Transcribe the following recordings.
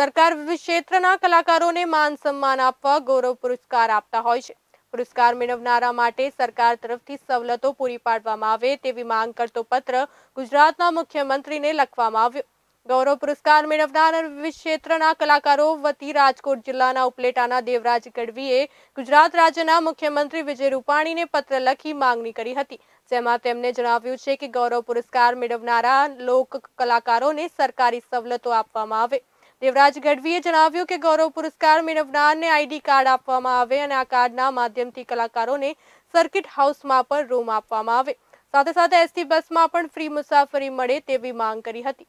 સરકાર વિવિધ ક્ષેત્રના કલાકારોને માન સન્માન આપવા ગૌરવ પુરસ્કાર આપતા હોય છે પુરસ્કાર મેળવનારા માટે સરકાર તરફથી સવલતો પૂરી પાડવામાં આવે તેવી માંગ કરતો પત્ર ગુજરાતના મુખ્યમંત્રીને લખવામાં આવ્યો ગૌરવ પુરસ્કાર મેળવનાર ક્ષેત્રના કલાકારો વતી રાજકોટ જિલ્લાના ઉપલેટાના દેવરાજ ગઢવીએ ગુજરાત રાજ્યના મુખ્યમંત્રી વિજય રૂપાણીને પત્ર લખી માંગણી કરી હતી જેમાં તેમણે જણાવ્યું છે કે ગૌરવ પુરસ્કાર મેળવનારા લોક કલાકારોને સરકારી સવલતો આપવામાં આવે દેવરાજ ગઢવીએ જણાવ્યું કે ગૌરવ પુરસ્કાર મેળવનારને આઈડી કાર્ડ આપવામાં આવે અને આ કાર્ડના માધ્યમથી કલાકારોને સર્કિટ હાઉસમાં પણ રૂમ આપવામાં આવે સાથે સાથે એસટી બસમાં પણ ફ્રી મુસાફરી મળે તેવી માંગ કરી હતી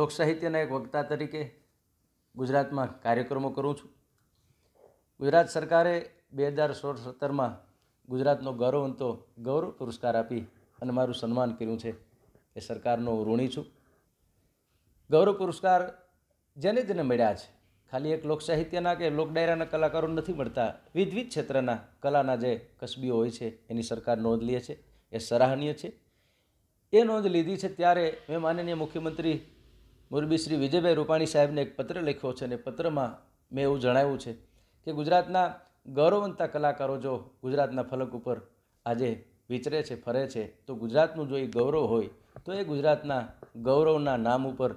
લોક સાહિત્યના એક વક્તા તરીકે ગુજરાતમાં કાર્યક્રમો કરું છું ગુજરાત સરકારે બે હજાર સોળ સત્તરમાં ગુજરાતનો ગૌરવંતો ગૌરવ પુરસ્કાર આપી અને મારું સન્માન કર્યું છે એ સરકારનો હું ઋણી છું ગૌરવ પુરસ્કાર જેને તેને મળ્યા છે ખાલી એક લોકસાહિત્યના કે લોકડાયરાના કલાકારો નથી મળતા વિવિધ ક્ષેત્રના કલાના જે કસબીઓ હોય છે એની સરકાર નોંધ લે છે એ સરાહનીય છે એ નોંધ લીધી છે ત્યારે મેં માનનીય મુખ્યમંત્રી મોરબી શ્રી વિજયભાઈ રૂપાણી સાહેબને એક પત્ર લખ્યો છે અને પત્રમાં મેં એવું જણાવ્યું છે કે ગુજરાતના ગૌરવંતા કલાકારો જો ગુજરાતના ફલક ઉપર આજે વિચરે છે ફરે છે તો ગુજરાતનું જો એ ગૌરવ હોય તો એ ગુજરાતના ગૌરવના નામ ઉપર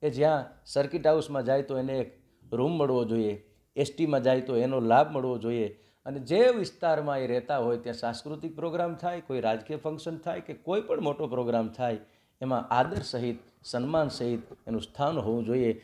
કે જ્યાં સર્કિટ હાઉસમાં જાય તો એને એક રૂમ મળવો જોઈએ એસટીમાં જાય તો એનો લાભ મળવો જોઈએ અને જે વિસ્તારમાં એ રહેતા હોય ત્યાં સાંસ્કૃતિક પ્રોગ્રામ થાય કોઈ રાજકીય ફંક્શન થાય કે કોઈ પણ મોટો પ્રોગ્રામ થાય એમાં આદર સહિત સન્માન સહિત એનું સ્થાન હોવું જોઈએ